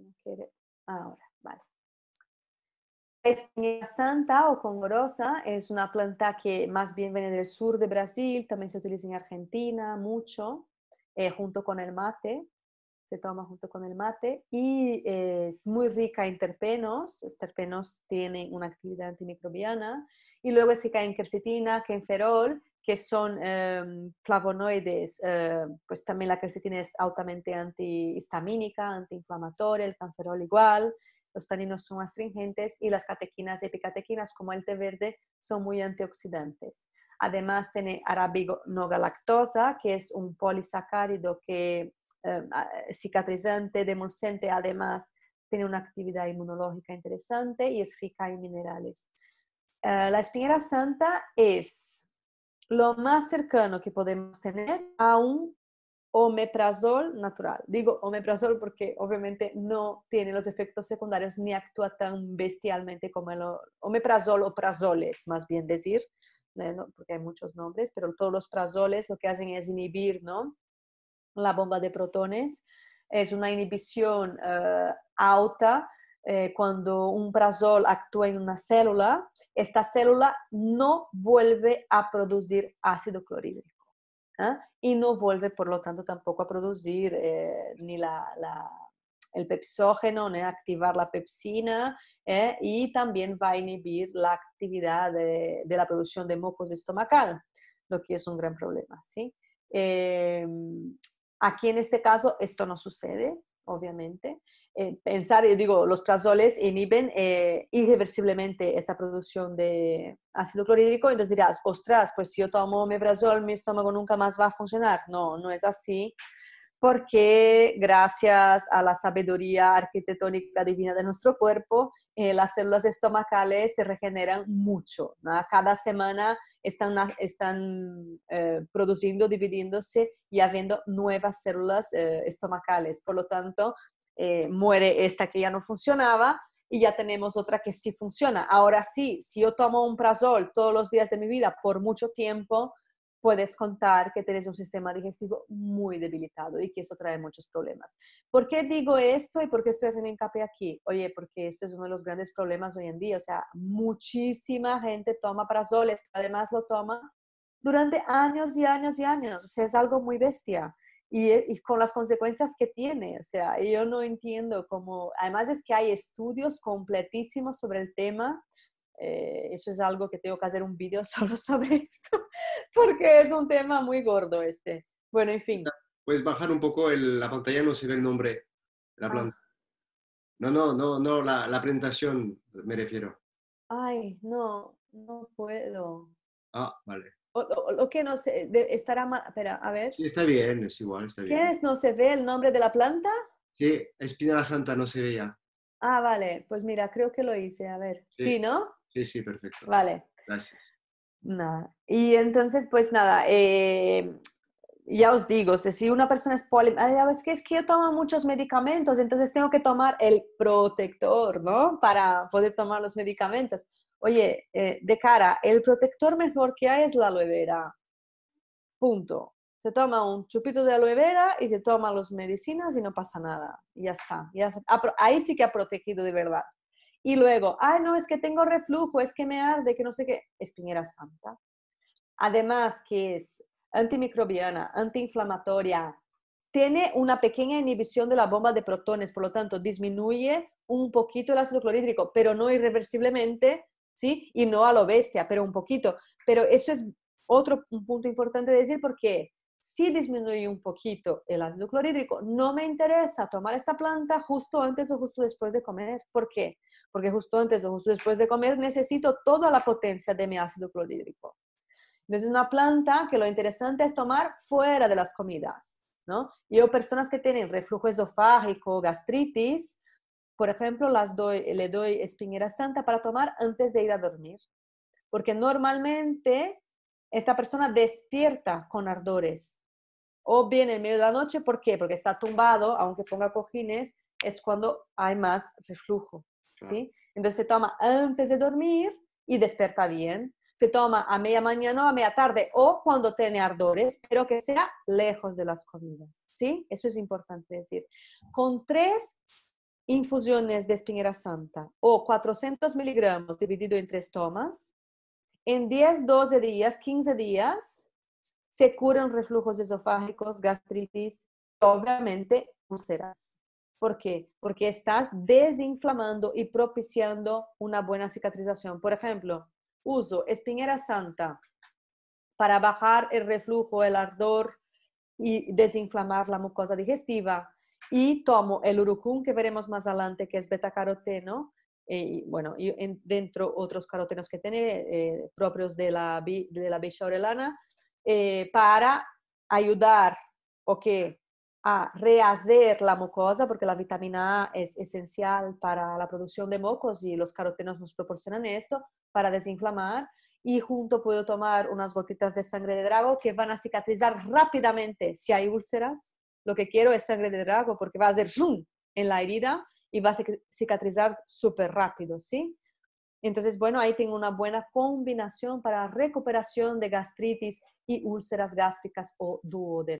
no ahora, vale. santa o congorosa, es una planta que más bien viene del sur de Brasil, también se utiliza en Argentina mucho, eh, junto con el mate, se toma junto con el mate y eh, es muy rica en terpenos, terpenos tienen una actividad antimicrobiana y luego se cae en quercetina, ferol, que son em, flavonoides, eh, pues también la quercetina es altamente antihistamínica, antiinflamatoria, el cancerol igual, los taninos son astringentes y las catequinas y epicatequinas como el té verde son muy antioxidantes. Además tiene galactosa, que es un polisacárido que em, ah, cicatrizante, demulcente, además tiene una actividad inmunológica interesante y es rica en minerales. Eh, la espinera santa es lo más cercano que podemos tener a un omeprazol natural. Digo omeprazol porque obviamente no tiene los efectos secundarios ni actúa tan bestialmente como el omeprazol o prazoles, más bien decir, porque hay muchos nombres, pero todos los prazoles lo que hacen es inhibir ¿no? la bomba de protones. Es una inhibición eh, alta eh, cuando un prazol actúa en una célula, esta célula no vuelve a producir ácido clorhídrico ¿ah? y no vuelve, por lo tanto, tampoco a producir eh, ni la, el pepsógeno, ni activar la pepsina ¿eh? y también va a inhibir la actividad de, de, la producción de mocos estomacal, lo que es un gran problema. ¿sí? Em, aquí en este caso esto no sucede, obviamente. Eh, pensar, yo eh, digo, los trazoles inhiben eh, irreversiblemente esta producción de ácido clorhídrico, entonces dirás, ostras, pues si yo tomo meprazol, mi estómago nunca más va a funcionar. No, no es así porque gracias a la sabiduría arquitectónica divina de nuestro cuerpo, eh, las células estomacales se regeneran mucho. Cada semana están, están eh, produciendo, dividiéndose y habiendo nuevas células eh, estomacales. Por lo tanto, muere esta que ya no funcionaba y ya tenemos otra que sí funciona. Ahora sí, si yo tomo un prazol todos los días de mi vida por mucho tiempo, puedes contar que tienes un sistema digestivo muy debilitado y que eso trae muchos problemas. ¿Por qué digo esto y por qué estoy haciendo hincapié aquí? Oye, porque esto es uno de los grandes problemas hoy en día. O sea, muchísima gente toma parasoles, además lo toma durante años y años y años. O sea, es algo muy bestia. Y, eh, y, con las consecuencias que tiene. O sea, yo no entiendo cómo, además es que hay estudios completísimos sobre el tema eh, eso es algo que tengo que hacer un vídeo solo sobre esto, porque es un tema muy gordo este. Bueno, en fin. Puedes bajar un poco la pantalla, no se ve el nombre, la ah. planta. No, no, no, no, la, la, presentación me refiero. Ay, no, no puedo. Ah, vale. O, lo que no sé, estará mal, espera, a ver. Sí, está bien, es igual, está bien. ¿Qué es? ¿No se ve el nombre de la planta? Sí, Espina la Santa, no se ya Ah, vale, pues mira, creo que lo hice, a ver. si ¿Sí ¿no? Sí, sí, perfecto. Vale. Gracias. Nada. Y entonces, pues nada, eh, ya os digo, si una persona es poli, es que, es que yo tomo muchos medicamentos, entonces tengo que tomar el protector, ¿no? Para poder tomar los medicamentos. Oye, eh, de cara, el protector mejor que hay es la aloe vera. Punto. Se toma un chupito de aloe vera y se toma las medicinas y no pasa nada. ya está. Ya, ahí sí que ha protegido de verdad. Y luego, ay, no, es que tengo reflujo, es que me arde, que no sé qué. Es Piñera Santa. Además que es antimicrobiana, antiinflamatoria, tiene una pequeña inhibición de la bomba de protones, por lo tanto disminuye un poquito el ácido clorhídrico, pero no irreversiblemente, ¿sí? Y no a lo bestia, pero un poquito. Pero eso es otro punto importante de decir porque si disminuye un poquito el ácido clorhídrico, no me interesa tomar esta planta justo antes o justo después de comer. ¿Por qué? Porque justo antes o justo después de comer necesito toda la potencia de mi ácido clorhídrico. Entonces, una planta que lo interesante es tomar fuera de las comidas, ¿no? Yo, personas que tienen reflujo esofágico, gastritis, por ejemplo, las doy, le doy espinera santa para tomar antes de ir a dormir. Porque normalmente esta persona despierta con ardores. O bien en medio de la noche, ¿por qué? Porque está tumbado, aunque ponga cojines, es cuando hay más reflujo, ¿sí? Entonces se toma antes de dormir y despierta bien. Se toma a media mañana o a media tarde o cuando tiene ardores, pero que sea lejos de las comidas, ¿sí? Eso es importante decir. Con tres infusiones de espinera santa o 400 miligramos dividido en tres tomas, en 10, 12 días, 15 días, se curan reflujos esofágicos, gastritis, obviamente úlceras. ¿Por qué? Porque estás desinflamando y propiciando una buena cicatrización. Por ejemplo, uso espinera santa para bajar el reflujo, el ardor y desinflamar la mucosa digestiva. Y tomo el urucum, que veremos más adelante, que es betacaroteno, eh, bueno, y dentro otros carotenos que tiene, eh, propios de la, de la eh, para ayudar o a rehacer la mucosa, porque la vitamina A es esencial para la producción de mocos y los carotenos nos proporcionan esto para desinflamar. Y junto puedo tomar unas gotitas de sangre de drago que van a cicatrizar rápidamente si hay úlceras. Lo que quiero es sangre de drago porque va a hacer zoom en la herida y va a cicatrizar súper rápido, ¿sí? Entonces, bueno, ahí tengo una buena combinación para recuperación de gastritis y úlceras gástricas o duodenal.